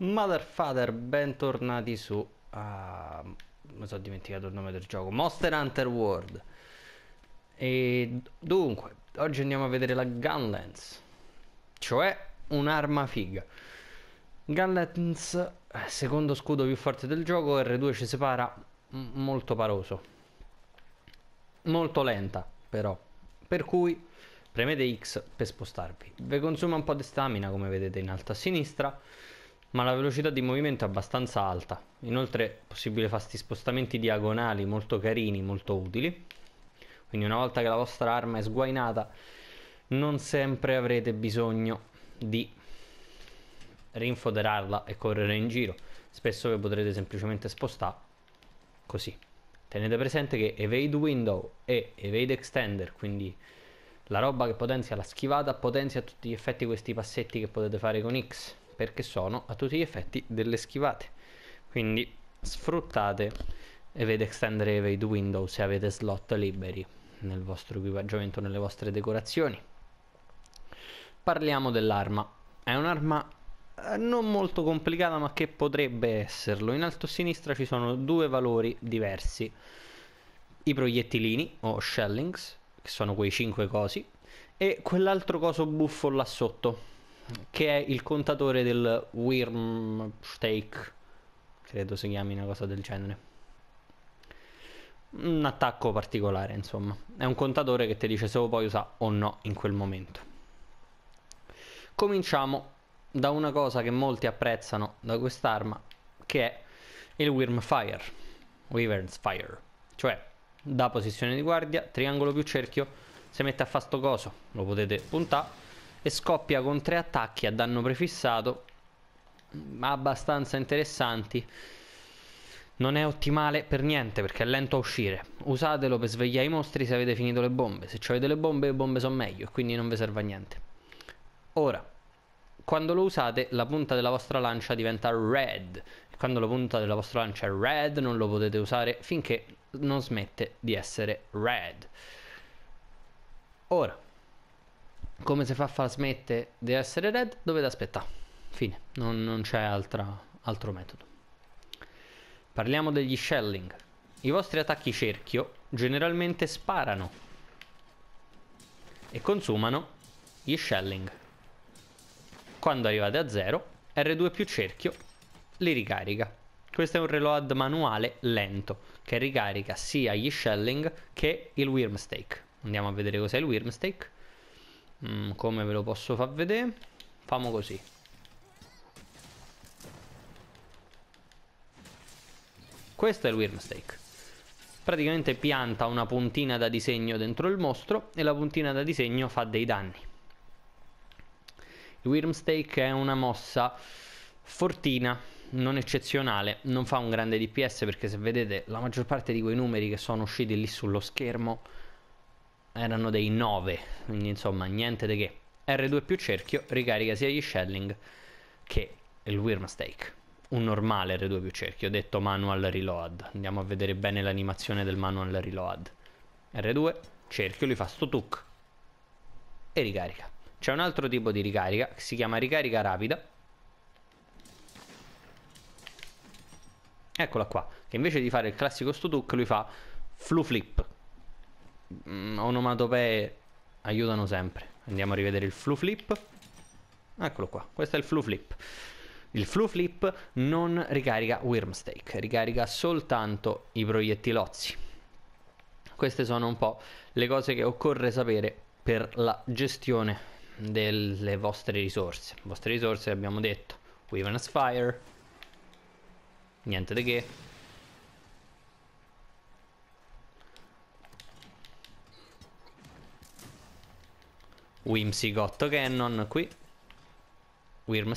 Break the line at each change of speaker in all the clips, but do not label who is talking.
Motherfather, bentornati su... Ah, mi sono dimenticato il nome del gioco. Monster Hunter World. E dunque, oggi andiamo a vedere la Gunlens. Cioè, un'arma figa. Gunlens, secondo scudo più forte del gioco, R2 ci separa molto paroso. Molto lenta, però. Per cui... Premete X per spostarvi. Vi consuma un po' di stamina come vedete in alto a sinistra ma la velocità di movimento è abbastanza alta. Inoltre è possibile fare questi spostamenti diagonali molto carini, molto utili. Quindi una volta che la vostra arma è sguainata, non sempre avrete bisogno di rinfoderarla e correre in giro. Spesso vi potrete semplicemente spostare così. Tenete presente che evade window e evade extender, quindi la roba che potenzia la schivata, potenzia tutti gli effetti questi passetti che potete fare con X perché sono a tutti gli effetti delle schivate. Quindi sfruttate e vede Extendere Evade Window se avete slot liberi nel vostro equipaggiamento, nelle vostre decorazioni. Parliamo dell'arma. È un'arma eh, non molto complicata ma che potrebbe esserlo. In alto a sinistra ci sono due valori diversi. I proiettilini o shellings, che sono quei 5 cosi, e quell'altro coso buffo là sotto, che è il contatore del Wyrm Stake, credo si chiami una cosa del genere. Un attacco particolare, insomma. È un contatore che ti dice se lo puoi usare o no in quel momento. Cominciamo da una cosa che molti apprezzano da quest'arma, che è il Wyrm Fire, Wyvern's Fire, cioè da posizione di guardia, triangolo più cerchio, si mette a fa sto coso, lo potete puntare e scoppia con tre attacchi a danno prefissato mm, abbastanza interessanti non è ottimale per niente perché è lento a uscire usatelo per svegliare i mostri se avete finito le bombe se avete le bombe le bombe sono meglio e quindi non vi serve a niente ora quando lo usate la punta della vostra lancia diventa red e quando la punta della vostra lancia è red non lo potete usare finché non smette di essere red ora come se fa a smette di essere red dovete aspettare fine non, non c'è altra, altro metodo parliamo degli shelling i vostri attacchi cerchio generalmente sparano e consumano gli shelling quando arrivate a 0 R2 più cerchio li ricarica questo è un reload manuale lento che ricarica sia gli shelling che il worm stake andiamo a vedere cos'è il worm stake mm, come ve lo posso far vedere famo così questo è il worm stake praticamente pianta una puntina da disegno dentro il mostro e la puntina da disegno fa dei danni il worm stake è una mossa fortina non eccezionale, non fa un grande DPS perché se vedete la maggior parte di quei numeri che sono usciti lì sullo schermo erano dei 9, quindi insomma niente di che. R2 più cerchio ricarica sia gli Shelling che il worm stake Un normale R2 più cerchio, detto manual reload. Andiamo a vedere bene l'animazione del manual reload. R2, cerchio, lui fa sto tuc e ricarica. C'è un altro tipo di ricarica che si chiama ricarica rapida. Eccola qua, che invece di fare il classico sto tuc lui fa flu flip, Mm, onomatopee aiutano sempre. Andiamo a rivedere il flu flip. Eccolo qua, questo è il flu flip. Il flu flip non ricarica Wormstake, ricarica soltanto i proiettilozzi. Queste sono un po' le cose che occorre sapere per la gestione delle vostre risorse. Le vostre risorse abbiamo detto Weaven's Fire, niente di che, Whimsy Cannon qui. Wyrm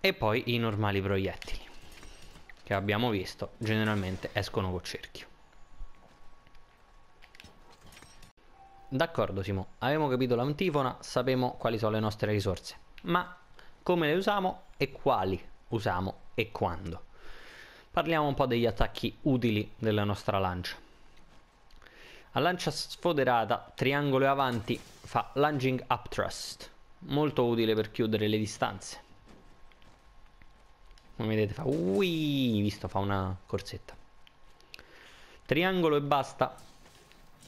E poi i normali proiettili. Che abbiamo visto generalmente escono col cerchio. D'accordo Simo, abbiamo capito l'antifona, sappiamo quali sono le nostre risorse, ma come le usiamo e quali usiamo e quando. Parliamo un po' degli attacchi utili della nostra lancia. A lancia sfoderata, triangolo avanti, fa lunging up thrust. Molto utile per chiudere le distanze. Come vedete fa... Ui, visto fa una corsetta. Triangolo e basta.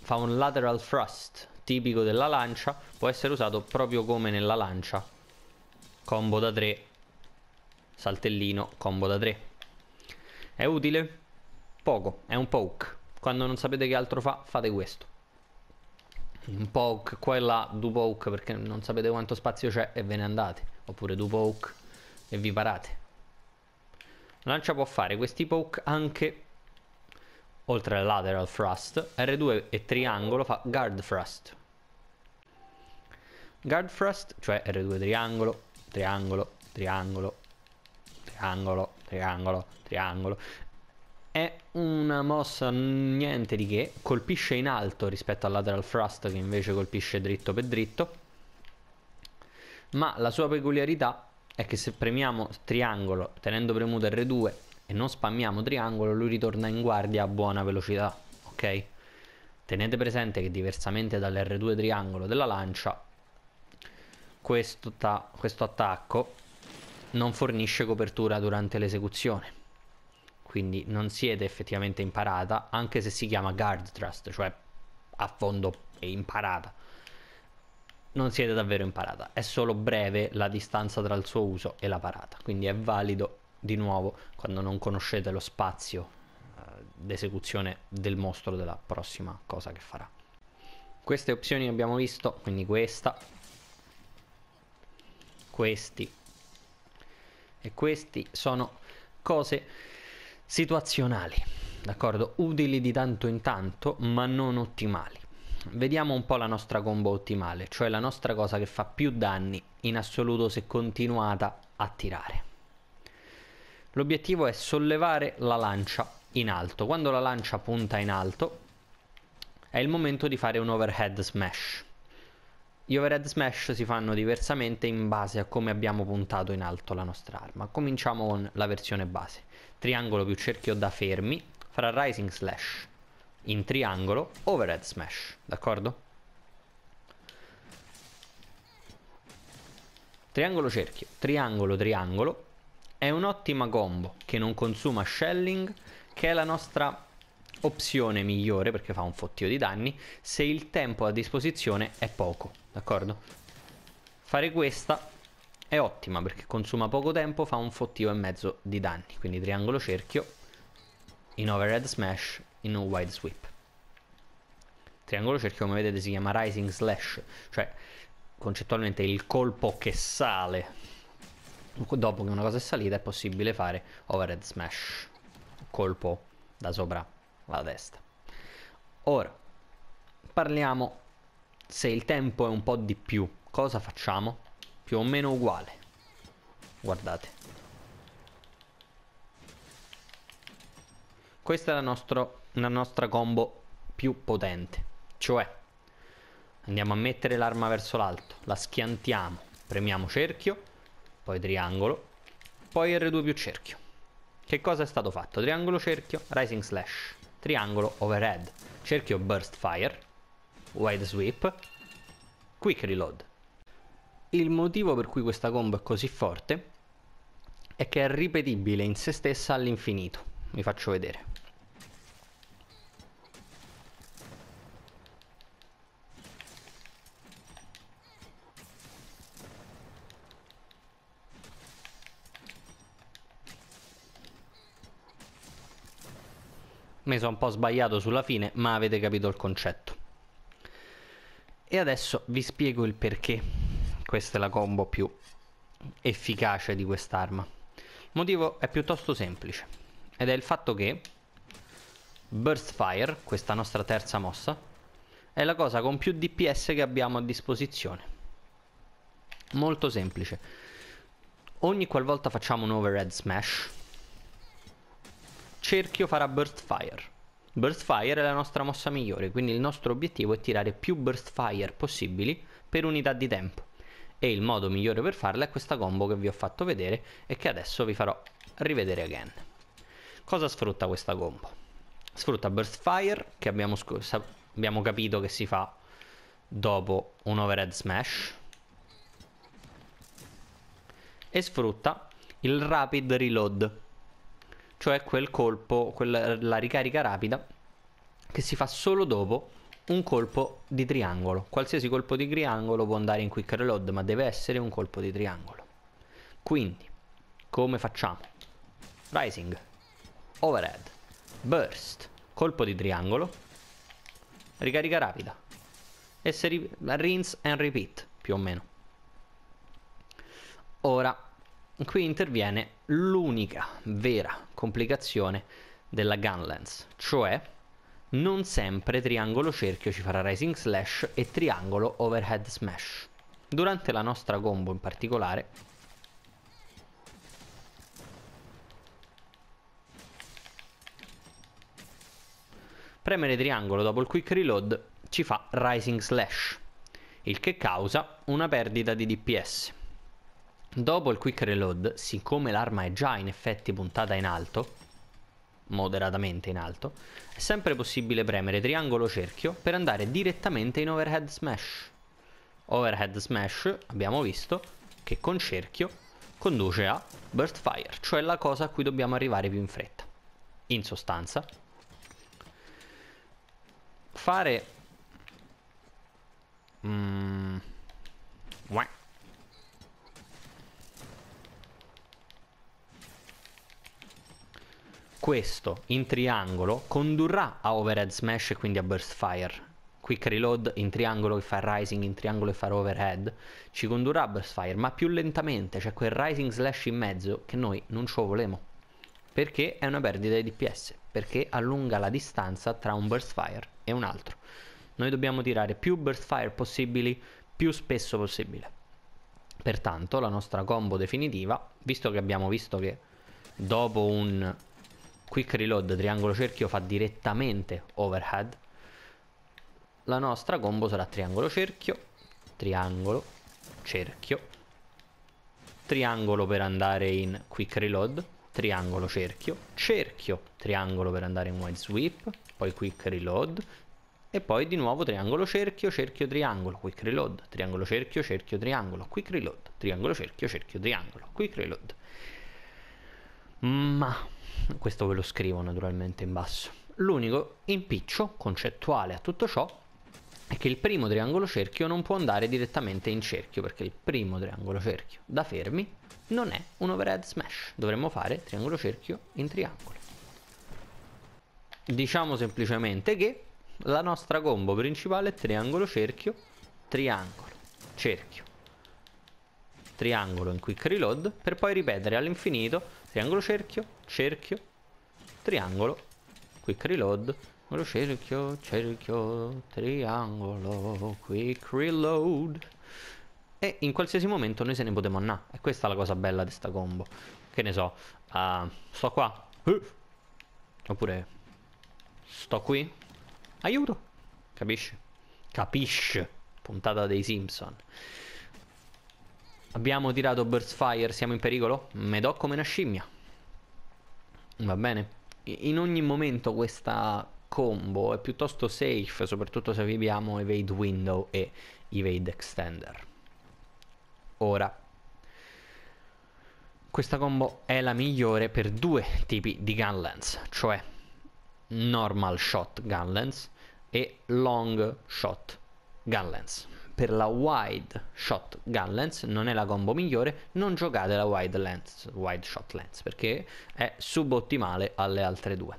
Fa un lateral thrust, tipico della lancia. Può essere usato proprio come nella lancia. Combo da 3. Saltellino, combo da 3. È utile? Poco, è un poke. Quando non sapete che altro fa, fate questo. Un poke qua e là, due poke perché non sapete quanto spazio c'è e ve ne andate. Oppure due poke e vi parate. lancia può fare questi poke anche oltre al lateral thrust. R2 e triangolo fa guard thrust. Guard thrust, cioè R2 triangolo, triangolo, triangolo, triangolo, triangolo, triangolo. È una mossa niente di che, colpisce in alto rispetto al lateral thrust che invece colpisce dritto per dritto, ma la sua peculiarità è che se premiamo triangolo tenendo premuto R2 e non spammiamo triangolo lui ritorna in guardia a buona velocità, ok? Tenete presente che diversamente dall'R2 triangolo della lancia questo, questo attacco non fornisce copertura durante l'esecuzione quindi non siete effettivamente imparata, anche se si chiama guard thrust, cioè a fondo è imparata. Non siete davvero imparata, è solo breve la distanza tra il suo uso e la parata, quindi è valido di nuovo quando non conoscete lo spazio eh, d'esecuzione del mostro della prossima cosa che farà. Queste opzioni abbiamo visto, quindi questa, questi e questi sono cose situazionali, d'accordo? Utili di tanto in tanto, ma non ottimali. Vediamo un po' la nostra combo ottimale, cioè la nostra cosa che fa più danni in assoluto se continuata a tirare. L'obiettivo è sollevare la lancia in alto. Quando la lancia punta in alto è il momento di fare un overhead smash. Gli overhead smash si fanno diversamente in base a come abbiamo puntato in alto la nostra arma. Cominciamo con la versione base triangolo più cerchio da fermi farà rising slash in triangolo overhead smash, d'accordo? Triangolo cerchio, triangolo triangolo è un'ottima combo che non consuma shelling che è la nostra opzione migliore perché fa un fottio di danni se il tempo a disposizione è poco, d'accordo? Fare questa è ottima perché consuma poco tempo, fa un fottio e mezzo di danni, quindi triangolo cerchio in overhead smash in un wide sweep. Triangolo cerchio come vedete si chiama rising slash, cioè concettualmente il colpo che sale. Dopo che una cosa è salita è possibile fare overhead smash, colpo da sopra la testa. Ora, parliamo se il tempo è un po' di più, cosa facciamo? più o meno uguale guardate questa è la, nostro, la nostra combo più potente cioè andiamo a mettere l'arma verso l'alto la schiantiamo premiamo cerchio poi triangolo poi R2 più cerchio che cosa è stato fatto? triangolo cerchio rising slash triangolo overhead cerchio burst fire wide sweep quick reload il motivo per cui questa combo è così forte è che è ripetibile in se stessa all'infinito. Vi faccio vedere. Mi sono un po' sbagliato sulla fine, ma avete capito il concetto. E adesso vi spiego il perché questa è la combo più efficace di quest'arma. Il motivo è piuttosto semplice ed è il fatto che Burst Fire, questa nostra terza mossa, è la cosa con più DPS che abbiamo a disposizione. Molto semplice. Ogni qualvolta facciamo un overhead smash, cerchio farà burst fire. Burst fire è la nostra mossa migliore, quindi il nostro obiettivo è tirare più burst fire possibili per unità di tempo e il modo migliore per farla è questa combo che vi ho fatto vedere e che adesso vi farò rivedere again. Cosa sfrutta questa combo? Sfrutta Burst Fire che abbiamo, abbiamo capito che si fa dopo un Overhead Smash e sfrutta il Rapid Reload cioè quel colpo, quella, la ricarica rapida che si fa solo dopo un colpo di triangolo. Qualsiasi colpo di triangolo può andare in quick reload, ma deve essere un colpo di triangolo. Quindi, come facciamo? Rising, overhead, burst, colpo di triangolo, ricarica rapida e se ri rinse and repeat, più o meno. Ora, qui interviene l'unica vera complicazione della gun lens, cioè non sempre triangolo cerchio ci farà rising slash e triangolo overhead smash. Durante la nostra combo in particolare Premere triangolo dopo il quick reload ci fa rising slash, il che causa una perdita di DPS. Dopo il quick reload, siccome l'arma è già in effetti puntata in alto, moderatamente in alto, è sempre possibile premere triangolo cerchio per andare direttamente in overhead smash. Overhead smash, abbiamo visto, che con cerchio conduce a burst fire, cioè la cosa a cui dobbiamo arrivare più in fretta. In sostanza, fare... Mm... questo in triangolo condurrà a overhead smash e quindi a burst fire quick reload in triangolo e far rising, in triangolo e far overhead, ci condurrà a burst fire, ma più lentamente, cioè quel rising slash in mezzo che noi non ci volemo Perché è una perdita di DPS, perché allunga la distanza tra un burst fire e un altro. Noi dobbiamo tirare più burst fire possibili, più spesso possibile. Pertanto la nostra combo definitiva, visto che abbiamo visto che dopo un quick reload triangolo cerchio fa direttamente overhead la nostra combo sarà triangolo cerchio triangolo cerchio triangolo per andare in quick reload triangolo cerchio cerchio triangolo per andare in wide sweep poi quick reload e poi di nuovo triangolo cerchio cerchio triangolo quick reload triangolo cerchio cerchio triangolo quick reload triangolo cerchio cerchio triangolo quick reload ma questo ve lo scrivo naturalmente in basso. L'unico impiccio concettuale a tutto ciò è che il primo triangolo cerchio non può andare direttamente in cerchio perché il primo triangolo cerchio da fermi non è un overhead smash. Dovremmo fare triangolo cerchio in triangolo. Diciamo semplicemente che la nostra combo principale è triangolo cerchio triangolo cerchio triangolo in quick reload per poi ripetere all'infinito Triangolo cerchio, cerchio, triangolo, quick reload, triangolo cerchio, cerchio, triangolo, quick reload. E in qualsiasi momento noi se ne potremo andare. E questa è la cosa bella di sta combo. Che ne so, uh, sto qua. Uh, oppure, sto qui. Aiuto. Capisci? Capisci. Puntata dei Simpson. Abbiamo tirato Burst Fire, siamo in pericolo? Me do come una scimmia. Va bene. In ogni momento questa combo è piuttosto safe, soprattutto se abbiamo Evade Window e Evade Extender. Ora, questa combo è la migliore per due tipi di gun cioè normal shot gun e long shot gun per la wide shot gun lens, non è la combo migliore, non giocate la wide, lens, wide shot lens perché è subottimale alle altre due.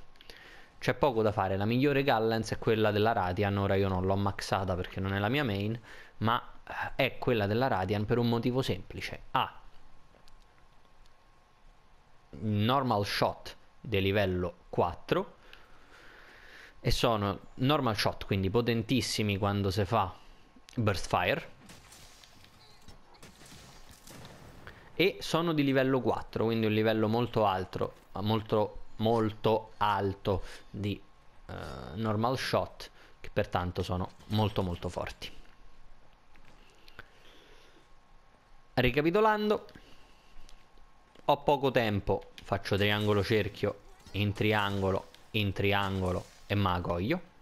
C'è poco da fare, la migliore gun lens è quella della Radian, ora io non l'ho maxata perché non è la mia main, ma eh, è quella della Radian per un motivo semplice. ha Normal shot di livello 4 e sono normal shot, quindi potentissimi quando si fa Burst Fire. E sono di livello 4, quindi un livello molto alto, molto, molto alto di uh, normal shot, che pertanto sono molto molto forti. Ricapitolando, ho poco tempo, faccio triangolo cerchio in triangolo in triangolo e magoglio.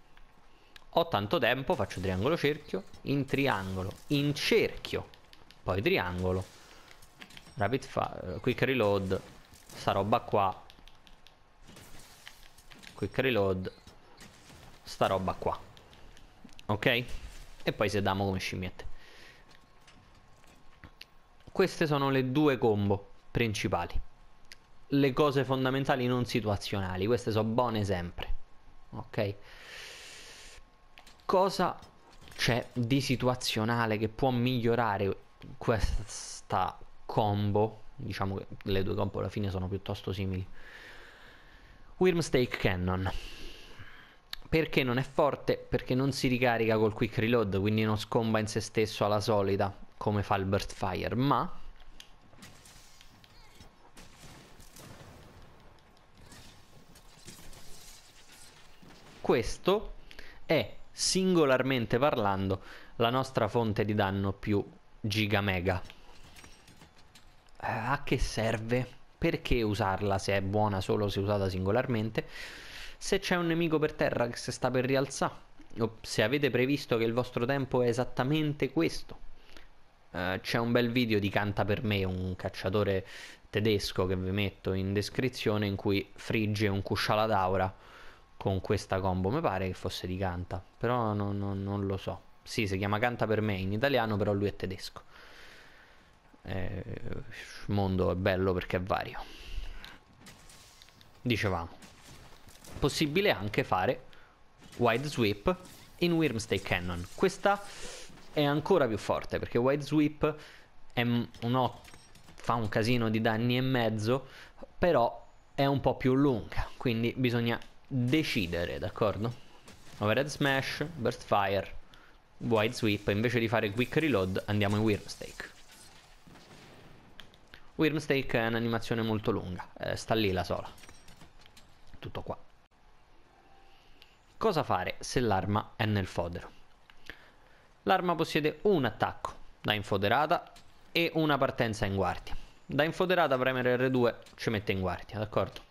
Ho tanto tempo, faccio triangolo cerchio, in triangolo, in cerchio, poi triangolo, rapid fire, eh, quick reload, sta roba qua, quick reload, sta roba qua, ok? E poi se sedamo come scimmiette. Queste sono le due combo principali. Le cose fondamentali non situazionali, queste sono buone sempre, ok? cosa c'è di situazionale che può migliorare questa combo diciamo che le due combo alla fine sono piuttosto simili Wormstake Cannon perché non è forte? Perché non si ricarica col quick reload, quindi non scomba in se stesso alla solida come fa il burst fire, ma questo è singolarmente parlando, la nostra fonte di danno più gigamega. Eh, a che serve? Perché usarla se è buona solo se usata singolarmente? Se c'è un nemico per terra che si sta per rialzare, o se avete previsto che il vostro tempo è esattamente questo. Eh, c'è un bel video di Canta per me, un cacciatore tedesco che vi metto in descrizione, in cui frigge un cusciala d'aura con questa combo. Mi pare che fosse di Canta, però non, non, non lo so. Sì, si chiama Canta per me in italiano, però lui è tedesco. Eh, mondo è bello perché è vario. Dicevamo, possibile anche fare wide sweep in Wyrmstay Cannon. Questa è ancora più forte perché wide sweep un fa un casino di danni e mezzo, però è un po' più lunga, quindi bisogna decidere, d'accordo? Overhead smash, burst fire, wide sweep, invece di fare quick reload andiamo in Wyrmstake. Wyrmstake è un'animazione molto lunga, eh, sta lì la sola. Tutto qua. Cosa fare se l'arma è nel fodero? L'arma possiede un attacco da infoderata e una partenza in guardia. Da infoderata premere R2 ci mette in guardia, d'accordo?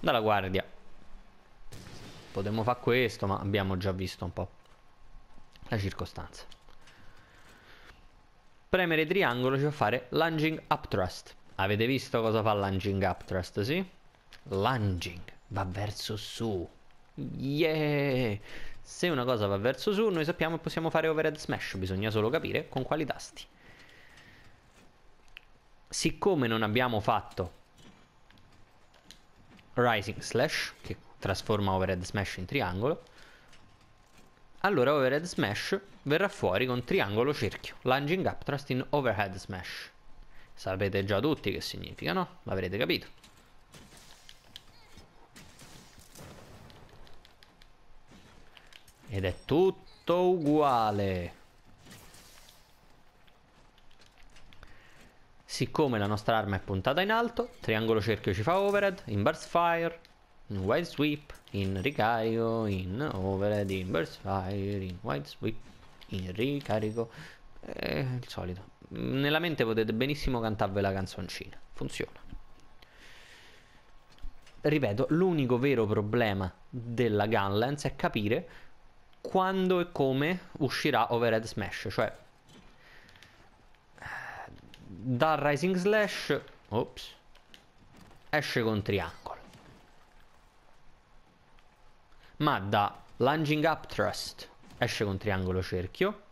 Dalla guardia potremmo fare questo, ma abbiamo già visto un po' la circostanza. Premere triangolo ci fa fare lunging up thrust. Avete visto cosa fa lunging up thrust, sì? Lunging, va verso su. Yeah! Se una cosa va verso su, noi sappiamo che possiamo fare overhead smash, bisogna solo capire con quali tasti. Siccome non abbiamo fatto rising slash, che trasforma overhead smash in triangolo allora overhead smash verrà fuori con triangolo cerchio lunging up thrust in overhead smash sapete già tutti che significa no? l'avrete capito ed è tutto uguale siccome la nostra arma è puntata in alto triangolo cerchio ci fa overhead in burst fire in wide Sweep, in Ricarico, in Overhead, in Burst Fire, in wide Sweep, in Ricarico, eh, il solito. Nella mente potete benissimo cantarvi la canzoncina, funziona. Ripeto, l'unico vero problema della Gunlance è capire quando e come uscirà Overhead Smash, cioè dal Rising Slash ops, esce con Tria ma da lunging up thrust esce con triangolo cerchio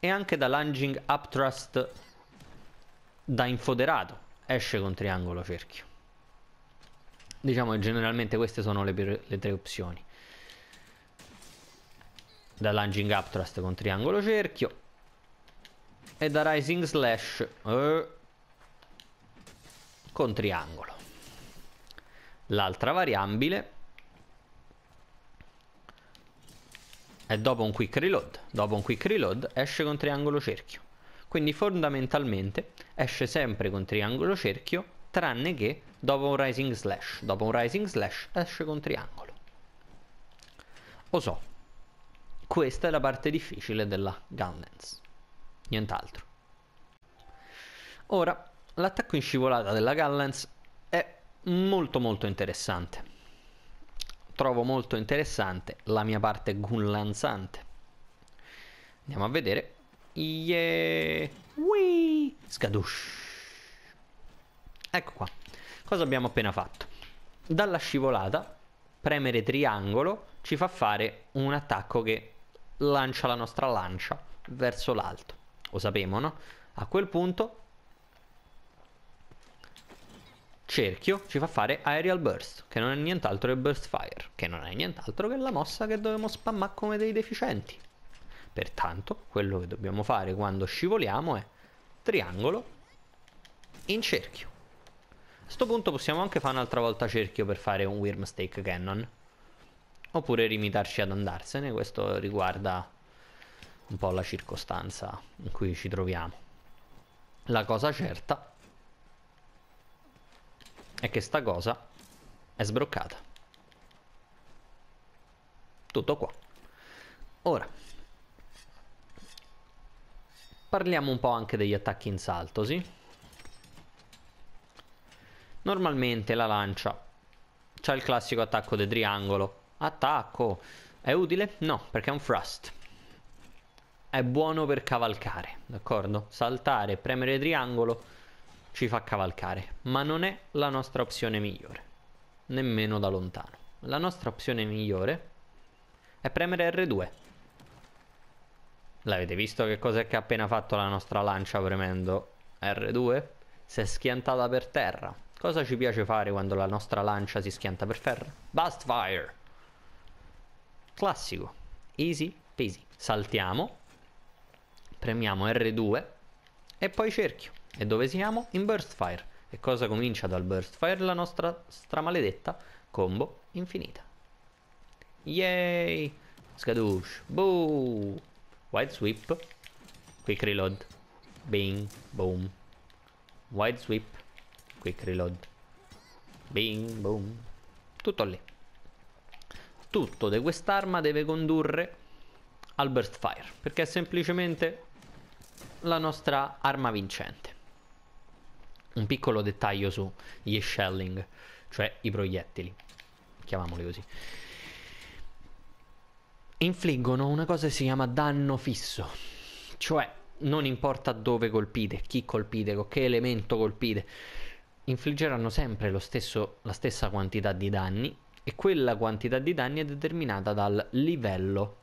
e anche da lunging up thrust da infoderato esce con triangolo cerchio diciamo che generalmente queste sono le, le tre opzioni da lunging up thrust con triangolo cerchio e da rising slash eh, con triangolo l'altra variabile e dopo un quick reload, dopo un quick reload esce con triangolo cerchio. Quindi fondamentalmente esce sempre con triangolo cerchio tranne che dopo un rising slash, dopo un rising slash esce con triangolo. Lo so, questa è la parte difficile della Gunlens, nient'altro. Ora, l'attacco in scivolata della Gunlens molto molto interessante. Trovo molto interessante la mia parte gun lanzante. Andiamo a vedere. Yeah! Whee! Scadush! Ecco qua. Cosa abbiamo appena fatto? Dalla scivolata, premere triangolo ci fa fare un attacco che lancia la nostra lancia verso l'alto. Lo sapevamo, no? A quel punto cerchio ci fa fare Aerial Burst, che non è nient'altro che Burst Fire, che non è nient'altro che la mossa che dobbiamo spammare come dei deficienti. Pertanto, quello che dobbiamo fare quando scivoliamo è triangolo in cerchio. A questo punto possiamo anche fare un'altra volta cerchio per fare un Worm Stake Cannon. Oppure limitarci ad andarsene, questo riguarda un po' la circostanza in cui ci troviamo. La cosa certa è è che sta cosa è sbroccata. Tutto qua. Ora, parliamo un po' anche degli attacchi in salto, sì? Normalmente la lancia c'ha il classico attacco del triangolo. Attacco! È utile? No, perché è un thrust. È buono per cavalcare, d'accordo? Saltare, premere triangolo ci fa cavalcare, ma non è la nostra opzione migliore, nemmeno da lontano. La nostra opzione migliore è premere R2. L'avete visto che cosa è che ha appena fatto la nostra lancia premendo R2? Si è schiantata per terra. Cosa ci piace fare quando la nostra lancia si schianta per terra? Bust fire! Classico. Easy peasy. Saltiamo. Premiamo R2 e poi cerchio. E dove siamo? In Burst Fire. E cosa comincia dal Burst Fire? La nostra stramaledetta combo infinita. Yay! Scadouche. Boo! Wide sweep. Quick reload. Bing. Boom. Wide sweep. Quick reload. Bing. Boom. Tutto lì. Tutto di quest'arma deve condurre al burst fire. Perché è semplicemente la nostra arma vincente un piccolo dettaglio sugli shelling, cioè i proiettili, chiamiamoli così. Infliggono una cosa che si chiama danno fisso, cioè non importa dove colpite, chi colpite, con che elemento colpite, infliggeranno sempre stesso, la stessa quantità di danni e quella quantità di danni è determinata dal livello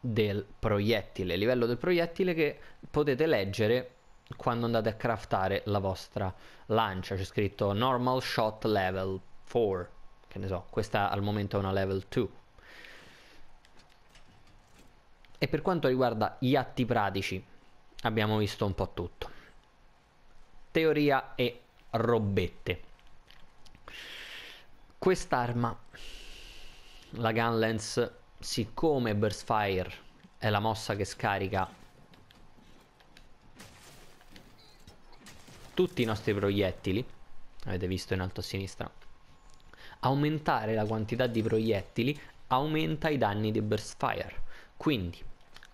del proiettile, livello del proiettile che potete leggere quando andate a craftare la vostra lancia. C'è scritto normal shot level 4, che ne so, questa al momento è una level 2. E per quanto riguarda gli atti pratici, abbiamo visto un po' tutto. Teoria e robette. Quest'arma, la gunlance siccome Burst Fire è la mossa che scarica tutti i nostri proiettili, avete visto in alto a sinistra, aumentare la quantità di proiettili aumenta i danni di burst fire. Quindi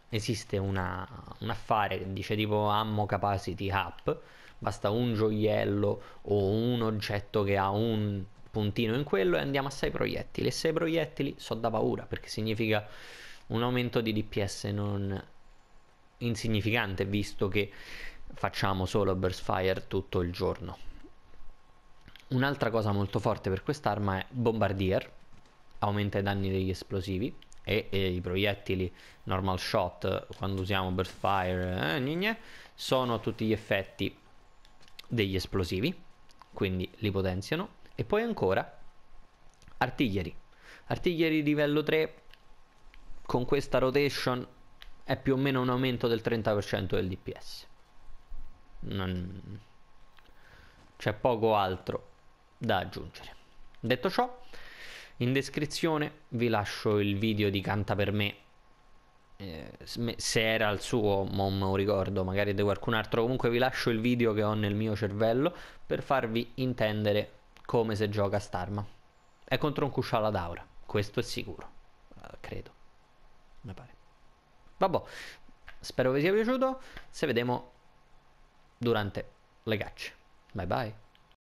esiste una, un affare che dice tipo ammo capacity up, basta un gioiello o un oggetto che ha un puntino in quello e andiamo a 6 proiettili. E 6 proiettili so da paura perché significa un aumento di DPS non insignificante visto che facciamo solo burst fire tutto il giorno un'altra cosa molto forte per quest'arma è bombardier aumenta i danni degli esplosivi e, e i proiettili normal shot quando usiamo burst fire eh, gne, sono tutti gli effetti degli esplosivi quindi li potenziano e poi ancora artiglieri artiglieri livello 3 con questa rotation è più o meno un aumento del 30% del DPS non... c'è poco altro da aggiungere. Detto ciò, in descrizione vi lascio il video di Canta per me. Eh, se era il suo, non me lo ricordo, magari di qualcun altro. Comunque vi lascio il video che ho nel mio cervello per farvi intendere come si gioca Starma. È contro un Cusciala d'Aura, questo è sicuro. Eh, credo. Mi pare. Vabbè, spero vi sia piaciuto. Se vediamo durante le gacce. Bye bye.